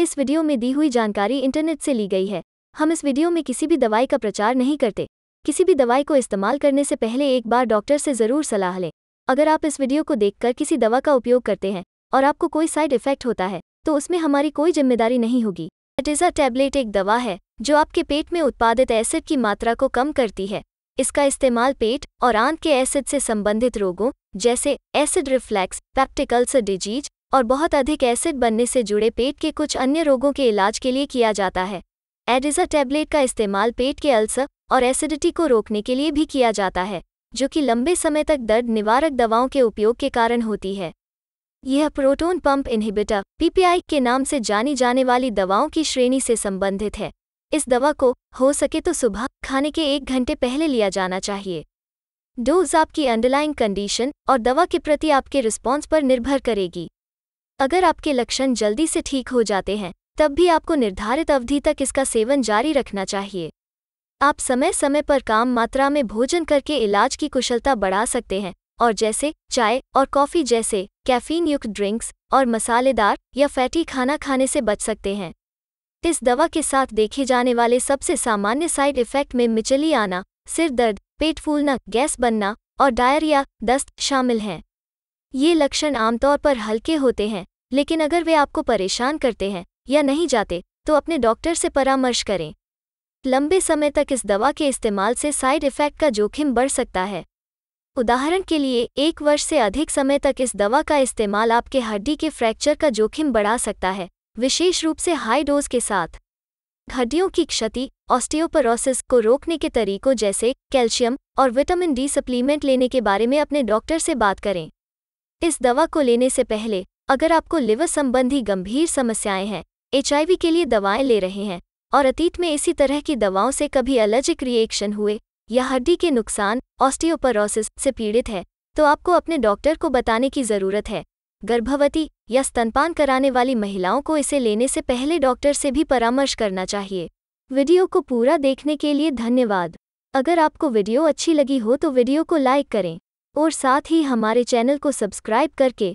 इस वीडियो में दी हुई जानकारी इंटरनेट से ली गई है हम इस वीडियो में किसी भी दवाई का प्रचार नहीं करते किसी भी दवाई को इस्तेमाल करने से पहले एक बार डॉक्टर से ज़रूर सलाह लें अगर आप इस वीडियो को देखकर किसी दवा का उपयोग करते हैं और आपको कोई साइड इफेक्ट होता है तो उसमें हमारी कोई जिम्मेदारी नहीं होगी एटिजा टैबलेट एक दवा है जो आपके पेट में उत्पादित एसिड की मात्रा को कम करती है इसका इस्तेमाल पेट और आंत के एसिड से संबंधित रोगों जैसे एसिड रिफ्लैक्स पैप्टिकल्स डिजीज और बहुत अधिक एसिड बनने से जुड़े पेट के कुछ अन्य रोगों के इलाज के लिए किया जाता है एडिजा टैबलेट का इस्तेमाल पेट के अल्सर और एसिडिटी को रोकने के लिए भी किया जाता है जो कि लंबे समय तक दर्द निवारक दवाओं के उपयोग के कारण होती है यह प्रोटोन पंप इनहिबिटर पीपीआई के नाम से जानी जाने वाली दवाओं की श्रेणी से संबंधित है इस दवा को हो सके तो सुबह खाने के एक घंटे पहले लिया जाना चाहिए डोज आपकी अंडरलाइन कंडीशन और दवा के प्रति आपके रिस्पॉन्स पर निर्भर करेगी अगर आपके लक्षण जल्दी से ठीक हो जाते हैं तब भी आपको निर्धारित अवधि तक इसका सेवन जारी रखना चाहिए आप समय समय पर काम मात्रा में भोजन करके इलाज की कुशलता बढ़ा सकते हैं और जैसे चाय और कॉफ़ी जैसे कैफीन युक्त ड्रिंक्स और मसालेदार या फैटी खाना खाने से बच सकते हैं इस दवा के साथ देखे जाने वाले सबसे सामान्य साइड इफ़ेक्ट में मिचली आना सिर दर्द पेट फूलना गैस बनना और डायरिया दस्त शामिल हैं ये लक्षण आमतौर पर हल्के होते हैं लेकिन अगर वे आपको परेशान करते हैं या नहीं जाते तो अपने डॉक्टर से परामर्श करें लंबे समय तक इस दवा के इस्तेमाल से साइड इफ़ेक्ट का जोखिम बढ़ सकता है उदाहरण के लिए एक वर्ष से अधिक समय तक इस दवा का इस्तेमाल आपके हड्डी के फ्रैक्चर का जोखिम बढ़ा सकता है विशेष रूप से हाई डोज के साथ हड्डियों की क्षति ऑस्टियोपरोसिस को रोकने के तरीकों जैसे कैल्शियम और विटामिन डी सप्लीमेंट लेने के बारे में अपने डॉक्टर से बात करें इस दवा को लेने से पहले अगर आपको लिवर संबंधी गंभीर समस्याएं हैं एचआईवी के लिए दवाएं ले रहे हैं और अतीत में इसी तरह की दवाओं से कभी एलर्जिक रिएक्शन हुए या हड्डी के नुकसान ऑस्टियोपरोसिस से पीड़ित है तो आपको अपने डॉक्टर को बताने की ज़रूरत है गर्भवती या स्तनपान कराने वाली महिलाओं को इसे लेने से पहले डॉक्टर से भी परामर्श करना चाहिए वीडियो को पूरा देखने के लिए धन्यवाद अगर आपको वीडियो अच्छी लगी हो तो वीडियो को लाइक करें और साथ ही हमारे चैनल को सब्सक्राइब करके